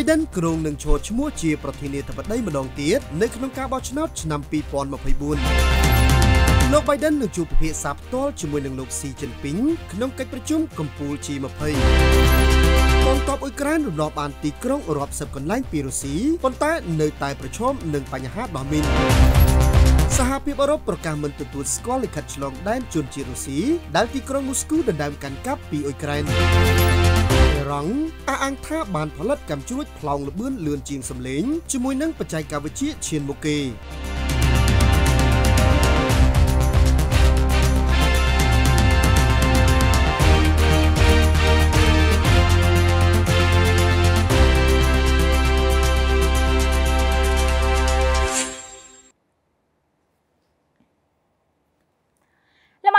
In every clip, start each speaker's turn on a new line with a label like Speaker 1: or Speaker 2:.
Speaker 1: Biden គ្រងនឹងឈរឈ្មោះជាប្រធានាធិបតីម្ដងទៀតនៅក្នុងការបោះឆ្នោតឆ្នាំ2024លោក Biden នឹងជួបពិភាក្សាផ្ទាល់ជាមួយនឹងលោកស៊ីជីនពីងក្នុងកិច្ចប្រជុំកំពូល G20 កងទ័ពអ៊ុយក្រែនរំលោភបានទីក្រុងរាប់សិបកន្លែងពីរុស្ស៊ីប៉ុន្តែនៅតែប្រឈមនឹងបញ្ហាដោះមីនសហភាពអឺរ៉ុបប្រកាសមិនទទួលស្គាល់លិខិតឆ្លងដែនជនជាតិរុស្ស៊ីដែលទីក្រុងមូស្គូដណ្ដើមកាន់កាប់ពីអ៊ុយក្រែនរ៉ង់អះអាងថាបានផលិតកាំជ្រួចផ្លោងល្បឿនលឿនជាងសម្លេងជាមួយនឹងបច្ចេកវិទ្យាឈានមុខគេ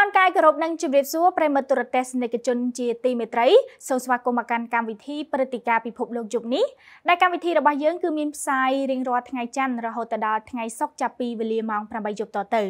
Speaker 2: ងកាយគោរពនិងជម្រាបសួរប្រិមត្តរទេសនិកជនជាទីមេត្រីសូមស្វាគមន៍មកកាន់កម្មវិធីព្រឹត្តិការណ៍ពិភពលោកយប់នេះដែលកម្មវិធីរបស់យើងគឺមានផ្សាយរៀងរាល់ថ្ងៃច័ន្ទរហូតដល់ថ្ងៃសុក្រចាប់ពីវេលាម៉ោង8យប់តទៅ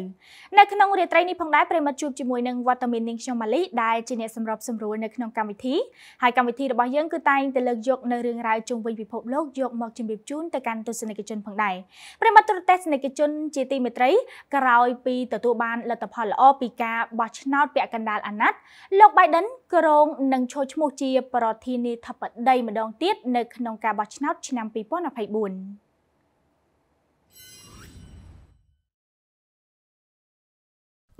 Speaker 2: នៅក្នុងរាត្រីនេះផងដែរប្រិមត្តជួបជាមួយនឹងវត្តមាននាងខ្ញុំម៉ាលីដែលជាអ្នកសម្របសម្រួលនៅក្នុងកម្មវិធីហើយកម្មវិធីរបស់យើងគឺតែងតែលើកយកនៅរឿងរ៉ាវជុំវិញពិភពលោកយកមកជម្រាបជូនទៅកាន់ទស្សនិកជនផងដែរប្រិមត្តរទេសនិកជនជាទីមេត្រីក្រោយពីទទួលបានលទ្ធផលល្អពីការបោះឆ្នោតពាក់កណ្ដាលអាណត្តិលោក Biden ក្រងនឹងឈរឈ្មោះជា ប្រធានាធិបតីម្ដងទៀត នៅក្នុង ការបោះឆ្នោតឆ្នាំ2024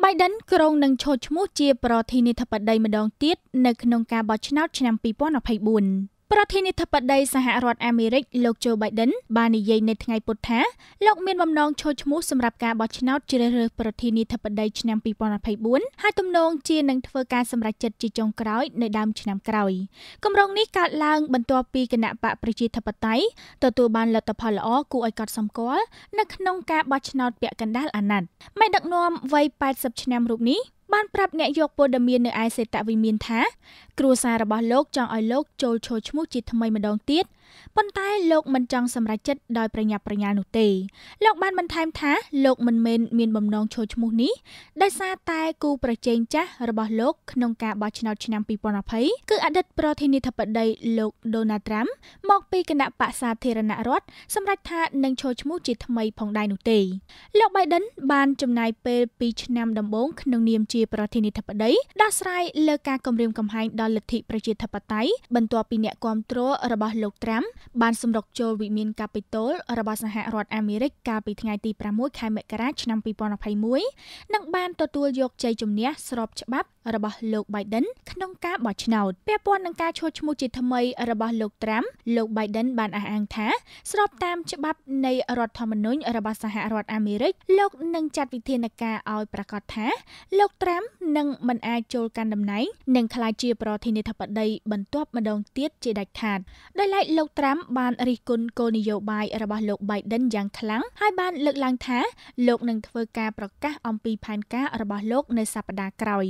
Speaker 2: បៃដិនក្រុងនឹងឈរឈ្មោះជា ប្រធានាធិបតីម្ដងទៀតនៅក្នុងការបោះឆ្នោតឆ្នាំ2024ប្រធានាធិបតីសហរដ្ឋអាមេរិកលោកโจ Biden បាននិយាយនៅថ្ងៃពុធថាលោកមានបំណងចូលឈ្មោះសម្រាប់ការបោះឆ្នោតជ្រើសរើសប្រធានាធិបតីឆ្នាំ2024ហើយទំនងជានឹងធ្វើការសម្រេចចិត្តជាចុងក្រោយនៅដើមឆ្នាំក្រោយគម្រោងនេះកើតឡើង បន្ទាប់ពីគណៈបកប្រជាធិបតេយ្យទទួលបានលទ្ធផលល្អគួរឲ្យកត់សម្គាល់នៅក្នុងការបោះឆ្នោតពាក់កណ្ដាលអាណត្តិមេដឹកនាំវ័យ80ឆ្នាំរូបនេះបានប្រាប់អ្នកយកព័ត៌មាននៅឯសេតវិមានថាគ្រួសាររបស់លោកចង់ឲ្យលោកចូលឈរឈ្មោះជាថ្មីម្ដងទៀតប៉ុន្តែលោកមិនចង់សម្រេចចិត្តដោយប្រញាប់ប្រញាល់នោះទេលោកបានបន្ថែមថាលោកមិនមែនមានបំណងឈរឈ្មោះនេះដោយសារតែគូប្រជែងចាស់របស់លោកក្នុងការបោះឆ្នោតឆ្នាំ2020គឺអតីតប្រធានាធិបតីលោក Donald Trump មកពីគណៈបក្សសាធារណរដ្ឋសម្រេចថានឹងឈរឈ្មោះជាថ្មី ផងដែរនោះទេលោក Biden បានចំណាយពេល2ឆ្នាំដំបូងក្នុងនាមជាជាប្រធានាធិបតីដោះស្រាយលើការគំរាមកំហែងដល់លទ្ធិប្រជាធិបតេយ្យបន្ទាប់ពីអ្នកគាំទ្ររបស់លោកត្រាំបានសម្រុកចូលវិមានកាពីតូលរបស់សហរដ្ឋអាមេរិកកាលពីថ្ងៃទី6ខែមករាឆ្នាំ2021និងបានទទួលយកជ័យជំនះស្រប ច្បាប់របស់លោក Biden ក្នុងការបោះឆ្នោតពាក់ព័ន្ធនឹងការឈរឈ្មោះជាថ្មីរបស់លោកត្រាំលោក Biden បានអះអាងថា ស្របតាមច្បាប់នៃរដ្ឋធម្មនុញ្ញរបស់សហរដ្ឋអាមេរិកលោកនឹងចាត់វិធានការឲ្យប្រកាសថាលោកត្រាំ5នឹងមិនអាចចូលកាន់តំណែងនិងក្លាយជាប្រធានាធិបតីបន្ទាប់ម្ដងទៀតជាដាច់ខាតដោយឡែកលោកត្រាំបានរិះគន់គោលនយោបាយរបស់លោក Biden យ៉ាងខ្លាំងហើយបានលើកឡើងថាលោកនឹងធ្វើការប្រកាសអំពីផែនការរបស់លោក នៅសប្ដាហ៍ក្រោយ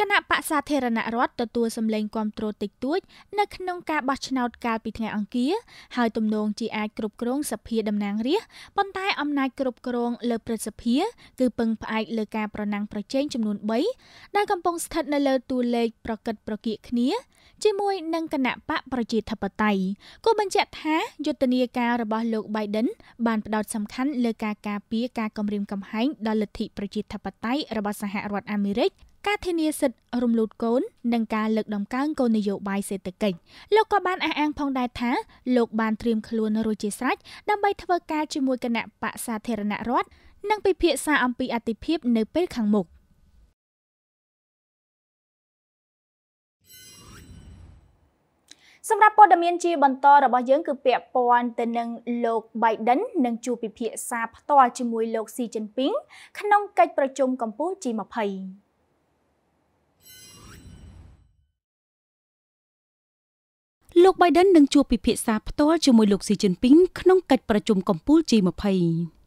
Speaker 2: គណៈបកសាធារណរដ្ឋទទួលសម្លេងគាំទ្រតិចតួចនៅក្នុងការបោះឆ្នោតកាលពីថ្ងៃអង្គារហើយទំនងជាអាចគ្រប់គ្រងសភាតំណាងរាស្ត្រប៉ុន្តែអំណាចគ្រប់គ្រង លើព្រឹទ្ធសភាគឺពឹងផ្អែកលើការប្រណាំងប្រជែងចំនួន3ដែលកំពុងស្ថិតនៅលើតួលេខប្រកិតប្រកៀកគ្នា ជាមួយនឹងគណៈបកប្រជាធិបតេយ្យគូបញ្ជាក់ថាយុទ្ធនាការរបស់លោក Biden បានផ្ដោតសំខាន់លើការការពារការគំរាមកំហែងដល់លទ្ធិប្រជាធិបតេយ្យរបស់សហរដ្ឋអាមេរិកការធានាសិទ្ធិរំលូតកូននិងការលើកដំកើងគោលនយោបាយសេដ្ឋកិច្ចលោកក៏បានអះអាងផងដែរថាលោកបានត្រៀមខ្លួនរួចជាស្រេចដើម្បីធ្វើការជាមួយគណៈបកសាធារណរដ្ឋនិងពិភាក្សាអំពីអតិភិបនៅពេលខាងមុខសម្រាប់ព័ត៌មានជាបន្តរបស់យើងគឺពាក់ព័ន្ធទៅនឹងលោក Biden នឹងជួបពិភាក្សាផ្ទាល់ជាមួយលោក Xi Jinping ក្នុងកិច្ចប្រជុំកម្ពុជា G20
Speaker 3: លោក Biden នឹងជួបពិភាក្សាផ្ទាល់ជាមួយលោក Xi Jinping ក្នុងកិច្ចប្រជុំកំពូល G20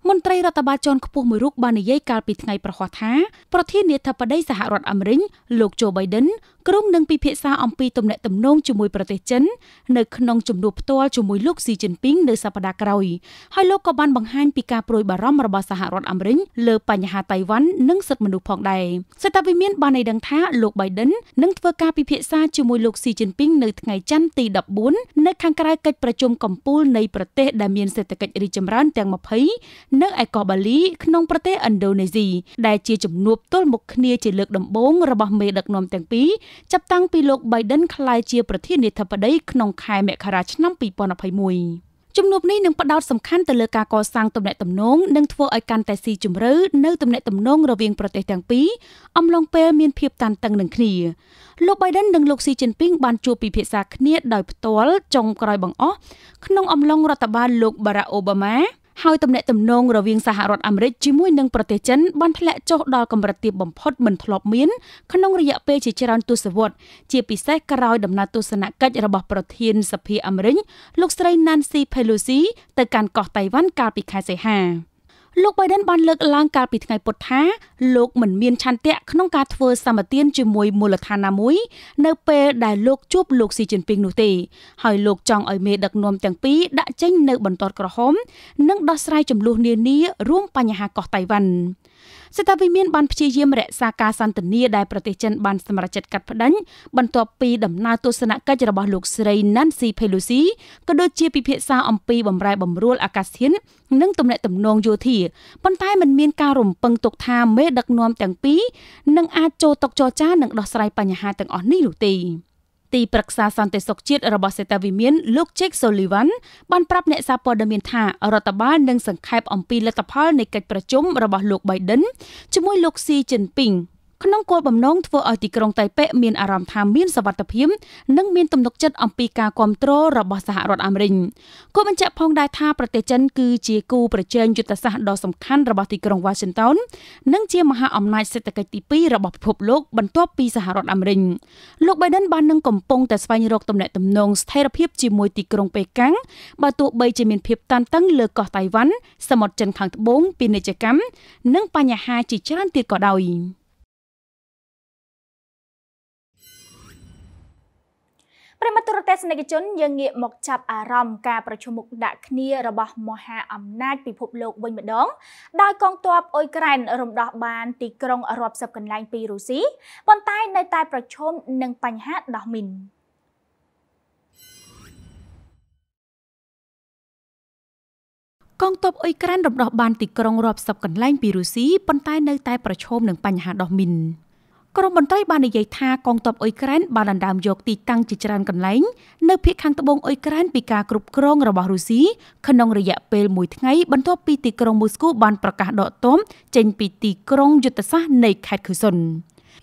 Speaker 3: មន្ត្រីរដ្ឋបាលជាន់ខ្ពស់មួយរូបបាននិយាយកាលពីថ្ងៃប្រហោះថាប្រធានាធិបតីសហរដ្ឋអាមេរិកលោក Joe Biden ក្រុងនឹងពិភាក្សាអំពីទំនាក់ទំនងជាមួយប្រទេសចិននៅក្នុងជំនួបផ្ទាល់ជាមួយលោកស៊ីជីនពីងនៅសប្តាហ៍ក្រោយហើយលោកក៏បានបង្ហាញពីការប្រួយបារម្ភរបស់សហរដ្ឋអាមេរិកលើបញ្ហាតៃវ៉ាន់និងសិទ្ធិមនុស្សផងដែរសេតាវិមានបានឲ្យដឹងថាលោក Biden នឹងធ្វើការពិភាក្សាជាមួយលោកស៊ីជីនពីងនៅថ្ងៃច័ន្ទទី14នៅខាងក្រៅកិច្ចប្រជុំកំពូលនៃប្រទេសដែលមានសេដ្ឋកិច្ចរីកចម្រើនទាំង20នៅឯកោះបាលីក្នុងប្រទេសឥណ្ឌូនេស៊ីដែលជាជំនួបទល់មុខគ្នាជាលើកដំបូងរបស់មេដឹកនាំទាំងពីរចាប់តាំងពីលោក Biden ក្លាយជាប្រធានាធិបតីក្នុងខែមករាឆ្នាំ2021ជំនួបនេះនឹងផ្ដោតសំខាន់ទៅលើការកសាងទំនាក់ទំនងនិងធ្វើឲ្យកាន់តែស៊ីជម្រៅនៅទំនាក់ទំនងរវាងប្រទេសទាំងពីរអំឡុងពេលមានភាពតានតឹងនឹងគ្នាលោក Biden និងលោកស៊ីជីនពីងបានជួបពិភាក្សាគ្នាដោយផ្ទាល់ចុងក្រោយបង្អស់ក្នុងអំឡុងរដ្ឋបាលលោក Barack Obama ហើយទំនាក់ទំនងរវាងសហរដ្ឋអាមេរិកជាមួយនឹងប្រទេសចិនបានធ្លាក់ចុះដល់កម្រិតទាបបំផុតមិនធ្លាប់មានក្នុងរយៈពេលជាច្រើនទសវត្សរ៍ជាពិសេសក្រោយដំណើរទស្សនកិច្ចរបស់ប្រធានសភាអាមេរិកលោកស្រី Nancy Pelosi ទៅកាន់កោះតៃវ៉ាន់កាលពីខែសីហា។លោក Biden បានលើកឡើងកាលពីថ្ងៃពុធថាលោកមិនមានឆន្ទៈក្នុងការធ្វើសម្បទានជាមួយមូលដ្ឋានណាមួយ នៅ ពេលដែលលោកជួបលោកស៊ីជីនពីងនោះទេហើយលោកចង់ឲ្យមេដឹកនាំទាំងពីរដាក់ចេញ នៅបន្ទាត់ក្រហម និងដោះស្រាយចំនួននានារួមបញ្ហាកោះតៃវ៉ាន់សេតាវិមានបានព្យាយាមរក្សាការសន្តិនិកដែលប្រទេសចិនបានសម្រេចចិត្តកាត់ផ្តាច់បន្ទាប់ពីដំណើរទស្សនកិច្ចរបស់លោកស្រី Nancy Pelosi ក៏ដូចជាពិភាក្សាអំពីបំរែបំរួលអាកាសធាតុនិងទំនាក់ទំនងយោធាប៉ុន្តែมันមានការរំពឹងទុកថាមេដឹកនាំទាំងពីរនឹងអាចចូលតុចរចានិងដោះស្រាយបញ្ហាទាំងអស់នេះនោះទេ។ទីប្រឹក្សាសន្តិសុខជាតិរបស់សេតាវិមានលោកជេកសូលីវ៉ាន់បានប្រាប់អ្នកសារព័ត៌មានថារដ្ឋបាលនឹងសង្ខេបអំពីលទ្ធផលនៃកិច្ចប្រជុំរបស់លោកបៃដិនជាមួយលោកស៊ីជីនពីងក្នុងគោលបំណងធ្វើឲ្យទីក្រុងតៃប៉េមានអារម្មណ៍ថាមានសវត្ថិភាព និងមានទំនុកចិត្តអំពីការគ្រប់គ្រងរបស់សហរដ្ឋអាមេរិកគូបញ្ជាក់ផងដែរថាប្រទេសចិនគឺជាគូប្រជែងយុទ្ធសាស្ត្រដ៏សំខាន់របស់ទីក្រុង Washington និងជាមហាអំណាចសេដ្ឋកិច្ចទី2របស់ពិភពលោកបន្ទាប់ពីសហរដ្ឋអាមេរិកលោក Biden បាននឹងកំពុងតែស្វែងរកទំនាក់ទំនងស្ថិរភាពជាមួយទីក្រុងប៉េកាំងបើទោះបីជាមានភាពតានតឹងលើកោះតៃវ៉ាន់សមុទ្រចិនខាងត្បូងពាណិជ្ជកម្មនិងបញ្ហាជាច្រើនទៀតក៏ដោយ។
Speaker 2: ប្រិមត្តរទេសនិកជនយើងងាកមកចាប់អារម្មណ៍ការប្រជុំមុខដាក់គ្នារបស់ មហាអំណាចពិភពលោកវិញម្ដងដោយកងទ័ពអ៊ុយក្រែនរំដោះបានទីក្រុងរាប់សិបកន្លែង ពីរុស្ស៊ីប៉ុន្តែ នៅតែ ប្រឈមនឹងបញ្ហាដោះមីន
Speaker 3: កងទ័ពអ៊ុយក្រែនរំដោះបានទីក្រុងរាប់សិបកន្លែង ពីរុស្ស៊ីប៉ុន្តែនៅតែ ប្រឈមនឹងបញ្ហាដោះមីនក្រមបន្ត្រីបាននិយាយថាកងទ័ពអ៊ុយក្រែនបានដណ្ដើមយកទីតាំងជាច្រើនកន្លែងនៅភូមិខាងត្បូងអ៊ុយក្រែនពីការគ្រប់គ្រងរបស់រុស្ស៊ីក្នុងរយៈពេល1ថ្ងៃបន្ទាប់ពីទីក្រុងមូស្គូបានប្រកាសដកទ័ពចេញពីទីក្រុងយុទ្ធសាស្ត្រនៃខេត្តខឺសុន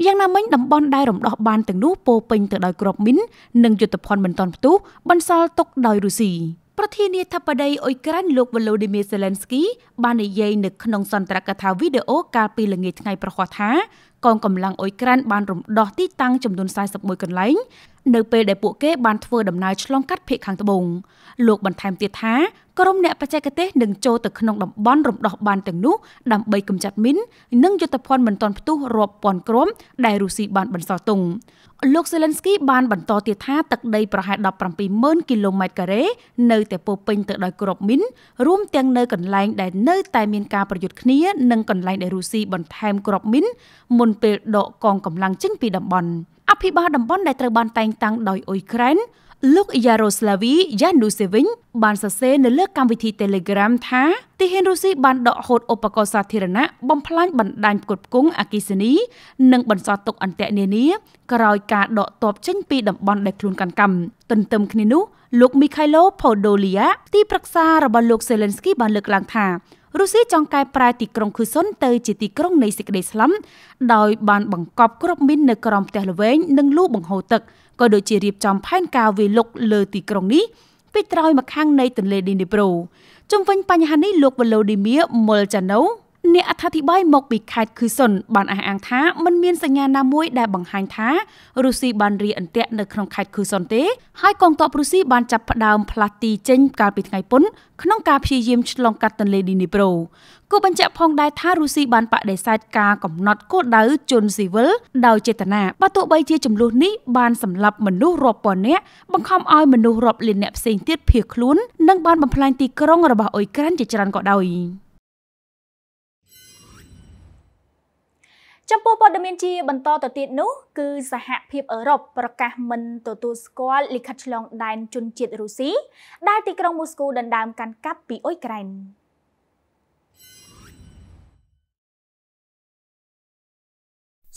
Speaker 3: យ៉ាងណាមិញតំបន់ដែលរំដោះបានទាំងនោះពោពេញទៅដោយគ្រាប់មីននិងយុទ្ធភ័ណ្ឌមិនទាន់ផ្ទុះបន្សល់ទុកដោយរុស្ស៊ីប្រធានាធិបតីអ៊ុយក្រែនលោកវ៉ូឡូឌីមៀសេឡិនស្គី បាននិយាយនៅក្នុងសន្ទរកថាវីដេអូកាលពីល្ងាចថ្ងៃប្រហ័សថាកងកម្លាំងអ៊ុយក្រែនបានរំដោះទីតាំងចំនួន41កន្លែងនៅពេលដែលពួកគេបានធ្វើដំណើរឆ្លងកាត់ភូមិខាងត្បូងលោកបន្ថែមទៀតថាក្រុមអ្នកបច្ចេកទេសនឹងចូលទៅក្នុងតំបន់រំដោះបានទាំងនោះដើម្បីកម្ចាត់មីននិងយុទ្ធភ័ណ្ឌមិនទាន់ផ្ទុះរាប់ពាន់ក្រុមដែលរុស្ស៊ីបានបន្សល់ទុកលោក Zelensky បានបន្តទៀតថាទឹកដីប្រហែល170,000គីឡូម៉ែត្រការ៉េនៅតែពោពេញទៅដោយគ្រាប់មីនរួមទាំងនៅកន្លែងដែលនៅតែមានការប្រយុទ្ធគ្នា និងកន្លែងដែលរុស្ស៊ីបន្ថែមគ្រាប់មីនមុនពេលដកកងកម្លាំងចេញពីតំបន់។អភិបាលតំបន់ដែលត្រូវបានតែងតាំងដោយអ៊ុយក្រែន លោក Yaroslavi Yanushevin បានសរសេរនៅលើកម្មវិធី Telegram ថាទាហានរុស្ស៊ីបានដកហូតឧបករណ៍សាធារណៈបំផ្លាញបណ្ដាញផ្គត់ផ្គង់អគិសនី និងបន្សល់ទុកអន្ទាក់នានាក្រោយការដកទ័ពចេញពីតំបន់ ដែលខ្លួនកាន់កាំទន្ទឹមគ្នានោះលោក Mikhailo Podolia ទីប្រឹក្សារបស់លោក Zelensky បានលើកឡើងថារុស្ស៊ីចង់កែប្រែទីក្រុងខឺសុនទៅជាទីក្រុងនៃសេចក្តីស្លឹមដោយបានបង្កប់គ្រាប់មីននៅក្រោមផ្ទះល្វែងនិងលូបង្ហូរទឹកក៏ដូចជារៀបចំផែនការវាយលុកលើទីក្រុងនេះពីត្រើយមកខាង នៃទន្លេឌីនីប្រូជុំវិញបញ្ហានេះលោកវ៉ាឡូឌីមៀមុលចាណូអ្នកអត្ថាធិប្បាយមកពីខេត្តខឺសុនបានអះអាងថាมันមានសញ្ញាណាមួយដែលបង្ហាញថារុស្ស៊ីបានរាអន្ទាក់នៅក្នុងខេត្តខឺសុនទេ ហើយកងទ័ពរុស្ស៊ីបានចាប់ផ្ដើមផ្លាស់ទីចេញកាលពីថ្ងៃពុនក្នុងការព្យាយាមឆ្លងកាត់ទន្លេឌីនីប្រូគូបញ្ជាក់ផងដែរថារុស្ស៊ីបានបដិសេធការកំណត់គោលដៅជនស៊ីវិលដោយចេតនាបើទោះបីជាចំនួននេះបានសម្លាប់មនុស្សរាប់ពាន់នាក់បង្ខំឲ្យមនុស្សរាប់លាននាក់ផ្សេងទៀតភៀសខ្លួននិងបានបំផ្លាញទីក្រុងរបស់អ៊ុយក្រែនជាច្រើនក៏ដោយ។
Speaker 2: ចំពោះព័ត៌មានជាបន្តទៅទៀតនោះគឺសហភាពអឺរ៉ុបប្រកាស មិនទទួលស្គាល់លិខិតឆ្លងដែនជនជាតិរុស្ស៊ីដែលទីក្រុងមូស្គូដណ្ដើមកាន់កាប់ពីអ៊ុយក្រែន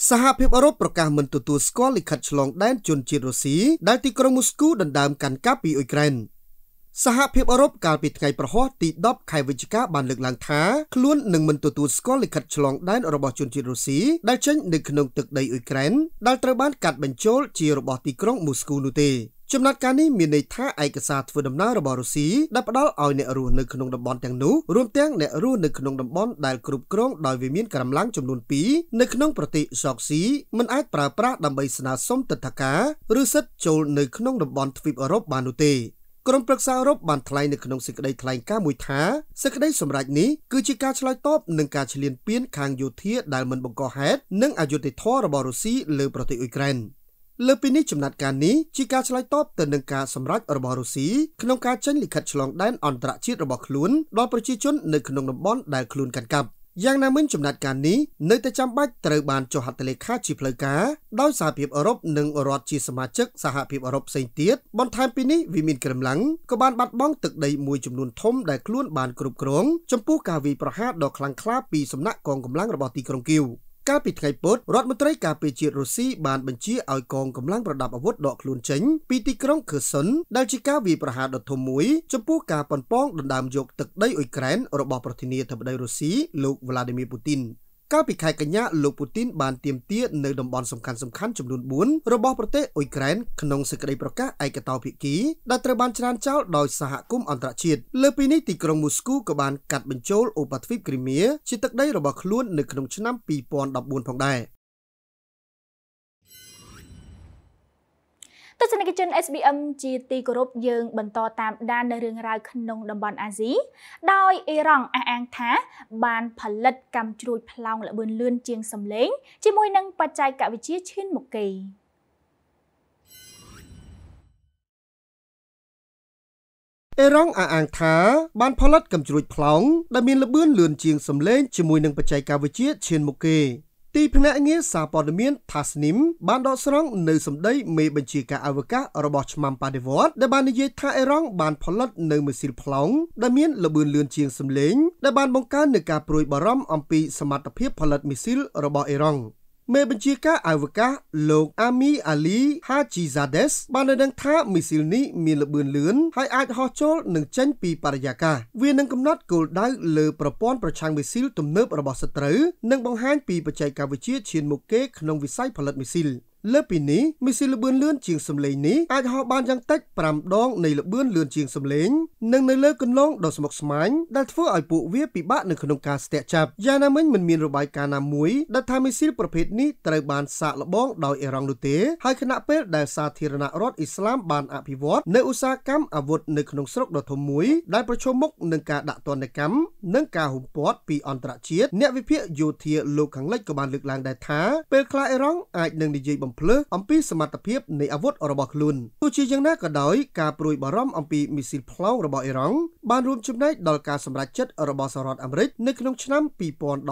Speaker 1: សហភាពអឺរ៉ុបប្រកាសមិនទទួលស្គាល់លិខិតឆ្លងដែនជនជាតិរុស្ស៊ីដែលទីក្រុងមូស្គូដណ្ដើមកាន់កាប់ពីអ៊ុយក្រែនសហភាពអឺរ៉ុបកាលពីថ្ងៃប្រហ័សទី10ខែវិច្ឆិកាបានលើកឡើងថាខ្លួននឹងមិនទទួលស្គាល់លិខិតឆ្លងដែនរបស់ជនជាតិរុស្ស៊ីដែលចេញនៅក្នុងទឹកដីអ៊ុយក្រែនដែលត្រូវបានកាត់បញ្ចូលជារបស់ទីក្រុងមូស្គូនោះទេចំណាត់ការនេះមានន័យថាឯកសារធ្វើដំណើររបស់រុស្ស៊ីដែលផ្ដល់ឲ្យអ្នករស់នៅក្នុងតំបន់ទាំងនោះរួមទាំងអ្នករស់នៅក្នុងតំបន់ដែលគ្រប់គ្រងដោយវាមានកម្លាំងចំនួន2នៅក្នុងប្រទេសសកស៊ីមិនអាចប្រើប្រាស់ដើម្បីស្នើសុំទិដ្ឋាការឬសិទ្ធិចូលនៅក្នុងតំបន់ទ្វីបអឺរ៉ុបបាននោះទេក្រុមប្រឹក្សាអឺរ៉ុបបានថ្លែងនៅក្នុងសេចក្តីថ្លែងការណ៍មួយថាសេចក្តីសម្រេចនេះគឺជាការឆ្លើយតបនឹងការឈ្លានពានខាងយោធាដែលមិនបង្កហេតុនិងអយុត្តិធម៌របស់រុស្ស៊ីលើប្រទេសអ៊ុយក្រែនលើពីនេះចំណាត់ការនេះជាការឆ្លើយតបទៅនឹងការសម្រេចរបស់រុស្ស៊ីក្នុងការចេញលិខិតឆ្លងដែនអន្តរជាតិរបស់ខ្លួនដល់ប្រជាជននៅក្នុងតំបន់ដែលខ្លួនកាន់កាប់យ៉ាងណាមិញចំណាត់ការនេះនៅតែចាំបាច់ត្រូវបានចុះហត្ថលេខាជាផ្លូវការដោយសហភាពអឺរ៉ុបនិងរដ្ឋជាសមាជិកសហភាពអឺរ៉ុបផ្សេងទៀតបន្ថែមពីនេះវិមានក្រឹមឡាំងក៏បានបាត់បង់ទឹកដីមួយចំនួនធំដែលខ្លួនបានគ្រប់គ្រងចំពោះការវាយប្រហារដ៏ខ្លាំងក្លាពីសំណាក់កងកម្លាំងរបស់ទីក្រុងគៀវ។កាលពីថ្ងៃពុធរដ្ឋមន្ត្រីការពារជាតិរុស្ស៊ីបានបញ្ជាឲ្យកងកម្លាំងប្រដាប់អាវុធដកខ្លួនចេញពីទីក្រុងខឺសុនដែលជាការវាយប្រហារដ៏ធំមួយចំពោះការប៉ុនប៉ងដណ្ដើមយកទឹកដីអ៊ុយក្រែនរបស់ប្រធានាធិបតីរុស្ស៊ីលោក Vladimir Putin កាលពីខែកញ្ញាលោកពូទីនបានទាមទារនៅតំបន់សំខាន់សំខាន់ចំនួន4របស់ប្រទេសអ៊ុយក្រែនក្នុងសេចក្តីប្រកាសឯកតោភាគីដែលត្រូវបានច្រានចោលដោយសហគមន៍អន្តរជាតិលើពីនេះទីក្រុងមូស្គូក៏បានកាត់បញ្ចូលអូប៉ាទ្វីបគ្រីមៀជាទឹកដី របស់ខ្លួននៅក្នុងឆ្នាំ2014ផងដែរ
Speaker 2: ទស្សនិកជន SBM ជាទីគោរពយើងបន្តតាមដាននៅរឿងរ៉ាវក្នុងតំបន់អាស៊ីដោយអ៊ីរ៉ង់អះអាងថាបានផលិតកម្មជ្រួចប្លង់ល្បឿនលឿនជាងសម្លេងជាមួយនឹងបច្ចេកវិទ្យាឈានមុខគេ
Speaker 1: អេរ៉ង់អាអាងថា បានផលិតកំជ្រួចប្លង់ដែលមានល្បឿនលឿនជាងសម្លេង ជាមួយនឹងបច្ចេកវិទ្យាឈានមុខគេទីភ្នាក់ងារសារព័ត៌មាន TASNIM បានដកស្រង់នៅសម្ដីមេបញ្ជាការអវកាសរបស់ឆ្មាំបដិវត្តដែលបាននិយាយថាអេរ៉ង់បានផលិតនៅម៉ាស៊ីនប្លង់ដែលមានល្បឿនលឿនជាងសម្លេងដែលបានបង្កើននឹងការព្រួយបារម្ភអំពីសមត្ថភាពផលិតមីស៊ីលរបស់អេរ៉ង់មេបញ្ជាការអាវកាសលោកអាមីអាលីហាជីសាដេសបានលើកឡើងថាមីស៊ីលនេះមានល្បឿនលឿនហើយអាចហោះចូលនិងចេញពីបរិយាកាសវានឹងកំណត់គោលដៅលើប្រព័ន្ធប្រឆាំងមីស៊ីលទំនើបរបស់សត្រូវនិងបង្ហាញពីបច្ចេកវិទ្យាឈានមុខគេក្នុងវិស័យផលិតមីស៊ីលលើពីនេះមីស៊ីលបឿនលឿនជាងសំឡេងនេះអាចហោះបានយ៉ាងតិច5ដងនៃលបឿនលឿនជាងសំឡេងនិងនៅលើគន្លងដ៏ស្មុគស្មាញដែលធ្វើឲ្យពួកវាពិបាកនៅក្នុងការស្ទាក់ចាប់យ៉ាងណាមិញមិនមានរបាយការណ៍ណាមួយដែលថាមីស៊ីលប្រភេទនេះត្រូវបានសាកល្បងដោយអ៊ីរ៉ង់នោះទេហើយខណៈពេលដែលសាធារណរដ្ឋអ៊ីស្លាមបានអភិវឌ្ឍនៅឧស្សាហកម្មអាវុធនៅក្នុងស្រុកដ៏ធំមួយដែលប្រឈមមុខនឹងការដាក់ទណ្ឌកម្មនិងការហុំព័ទ្ធពីអន្តរជាតិអ្នកវិភាគយោធាលោកខាងលិចក៏បានលើកឡើងដែរថាពេលខ្លះអ៊ីរ៉ង់អាចនឹងនិយាយបំបំភ្លឺអំពីសមត្ថភាពនៃអាវុធរបស់ខ្លួនទោះជាយ៉ាងណាក៏ដោយការព្រួយបារម្ភអំពីមីស៊ីលផ្លោងរបស់អ៊ីរ៉ង់បានរួមចំណែកដល់ការសម្រេចចិត្តរបស់សហរដ្ឋអាមេរិកនៅក្នុងឆ្នាំ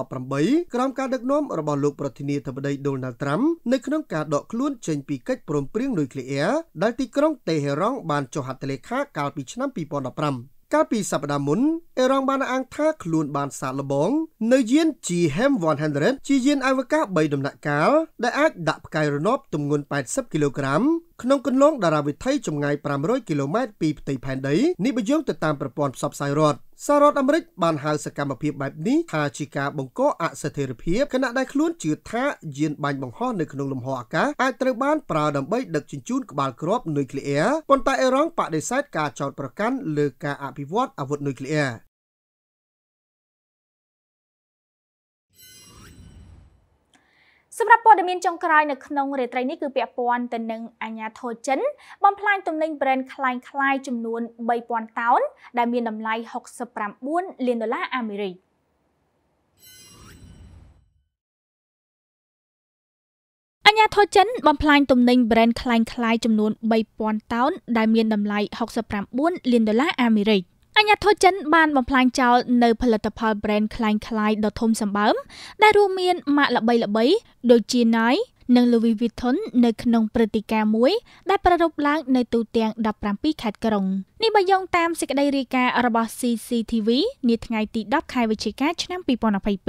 Speaker 1: 2018ក្រោមការដឹកនាំរបស់លោកប្រធានាធិបតីដូណាល់ត្រាំនៅក្នុងការដកខ្លួនចេញពីកិច្ចព្រមព្រៀងនុយក្លេអ៊ែរដែលទីក្រុងតេហេរ៉ង់បានចុះហត្ថលេខាកាលពីឆ្នាំ2015កាលពីសប្តាហ៍មុនអេរ៉ង់បានអះអាងថាខ្លួនបានសាកល្បងនៅយាន GM 100ជាយានអវកាស3ដំណាក់កាលដែលអាចដាក់ផ្កាយរណបទម្ងន់80គីឡូក្រាមក្នុងគន្លងតារាវិថីចម្ងាយ500គីឡូម៉ែត្រពីផ្ទៃផែនដីនេះបើយោងទៅតាមប្រព័ន្ធផ្សព្វផ្សាយរដ្ឋសាររដ្ឋអាមេរិកបានហៅសកម្មភាពបែបនេះថាជាការបង្កអស្ថិរភាពខណៈដែលខ្លួនជឿថាយានបាញ់បង្ហោះនៅក្នុងលំហអាកាសអាចត្រូវបានប្រើដើម្បីដឹកជញ្ជូនក្បាលគ្រាប់នុយក្លេអ៊ែរប៉ុន្តែអ៊ីរ៉ង់បដិសេធការចោទប្រកាន់លើការអភិវឌ្ឍអាវុធនុយក្លេអ៊ែរ
Speaker 2: សម្រាប់ព័ត៌មានចុងក្រោយនៅក្នុងរាត្រីនេះគឺពាក់ព័ន្ធទៅនឹងអាញាធរចិនបំផ្លាញទំនិញ brand คล้ายៗចំនួន3000តោន ដែល មានតម្លៃ69លានដុល្លារអាមេរិកញ្ញាធរចិនបំផ្លាញទំនិញ brand คล้ายៗចំនួន3000តោន ដែលមានតម្លៃ69លានដុល្លារអាមេរិក។អញ្ញាធិជនបានបំផ្លាញចោលនៅផលិតផល brand คล้ายៗដ៏ធំសម្បើមដែលរួមមានម៉ាកល្បីៗដូចជា Nike និង Louis Vuitton នៅក្នុងព្រឹត្តិការណ៍មួយដែលប្រារព្ធឡើងនៅទូទាំង17ខេត្តក្រុងនេះបើយោងតាមសេចក្តីរាយការណ៍របស់ CCTV នាថ្ងៃទី10ខែវិច្ឆិកាឆ្នាំ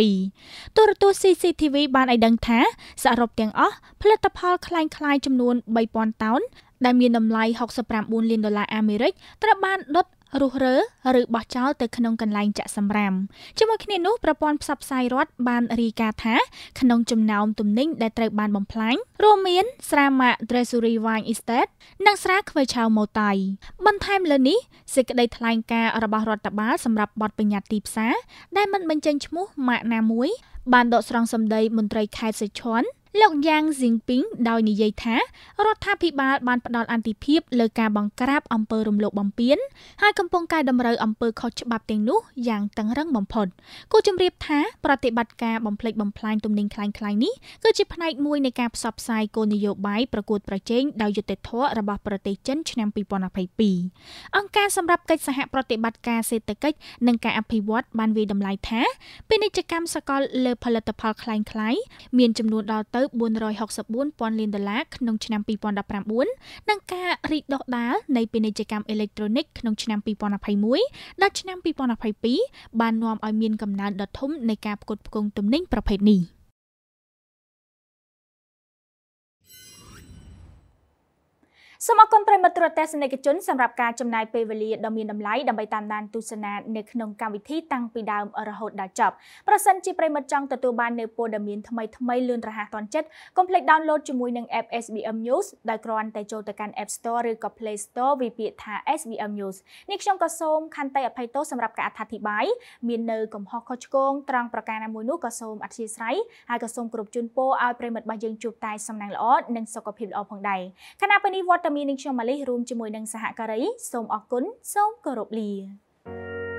Speaker 2: 2022ទូរទស្សន៍ CCTV បានឲ្យដឹងថាសរុបទាំងអស់ផលិតផលคล้ายៗចំនួន3000តោនដែលមានតម្លៃ69លានដុល្លារអាមេរិកត្រូវបានដុតរុះរើឬបោះចោលទៅក្នុងកន្លែងចាក់សម្រាមជាមួយគ្នានោះប្រព័ន្ធផ្សព្វផ្សាយរដ្ឋបាន រាយការណ៍ថាក្នុងចំណោមទំនិញដែលត្រូវបានបំផ្លាញរួមមាន ស្រាម៉ាក់ Treasury Wine Estate និងស្រាខ្វៃឆៅម៉ូតៃបន្ថែមលើនេះសេចក្តីថ្លែងការណ៍របស់រដ្ឋបាលសម្រាប់បទបញ្ញត្តិទីផ្សារដែលមិនបញ្ចេញឈ្មោះម៉ាកណាមួយ បានដកស្រង់សម្ដីមន្ត្រីខេត្តសិឈ័នលោកយ៉ាងស៊ីងពីងដោយនិយាយថារដ្ឋាភិបាលបានផ្ដល់អន្តរភាពលើការបង្ក្រាបអំពើរំលោភបំពានហើយកំពុងកែតម្រូវអំពើខុសច្បាប់ទាំងនោះយ៉ាងតឹងរឹងបំផុតគូជំរាបថាប្រតិបត្តិការបំផ្លិចបំផ្លាញទំនិញคล้ายៗនេះគឺជាផ្នែកមួយនៃការផ្សព្វផ្សាយគោលនយោបាយប្រកួត ប្រជែងដោយយុត្តិធម៌របស់ប្រទេសចិនឆ្នាំ2022អង្គការសម្រាប់កិច្ចសហប្រតិបត្តិការសេដ្ឋកិច្ចនិងការអភិវឌ្ឍបានវិយតម្លៃថាពាណិជ្ជកម្មសកលលើ ផលិតផលคล้ายៗមានចំនួនដល់ទៅ464,000លានដុល្លារក្នុងឆ្នាំ2019និងការរីកដុះដាលនៃពាណិជ្ជកម្មអេឡិចត្រូនិកក្នុងឆ្នាំ2021ដល់ឆ្នាំ2022បាននាំឲ្យមានកំណើនដ៏ធំនៃការផ្គត់ផ្គង់ទំនិញប្រភេទនេះ។សូមអរគុណប្រិមត្តទស្សនិកជនសម្រាប់ការចំណាយពេលវេលាដ៏មានតម្លៃដើម្បីតាមដានទស្សនានៅក្នុងកម្មវិធីតាំងពីដើមរហូតដល់ចប់ប្រសិនជាប្រិមត្តចង់ទទួលបាននូវព័ត៌មានថ្មីៗលឿនរហ័សទាន់ចិត្តកុំភ្លេច download ជាមួយនឹង app SBM News ដោយគ្រាន់តែចូលទៅកាន់ App Store ឬក៏ Play Store វាពាក្យថា SBM News នេះខ្ញុំក៏សូមខន្តីអភ័យទោសសម្រាប់ការអធិប្បាយមាននៅកំហុសខុសឆ្គងត្រង់ប្រការណាមួយនោះក៏សូមអធិស្ឋានហើយក៏សូមគោរពជូនពរឲ្យប្រិមត្តរបស់យើងជួបតែសំណាងល្អនិងសុខភាពល្អផងដែរខណៈពេលនេះវត្តត្តមាននឹងខ្ញុំម៉ាលីសរួមជាមួយនឹងសហការីសូមអរគុណសូមគោរពលា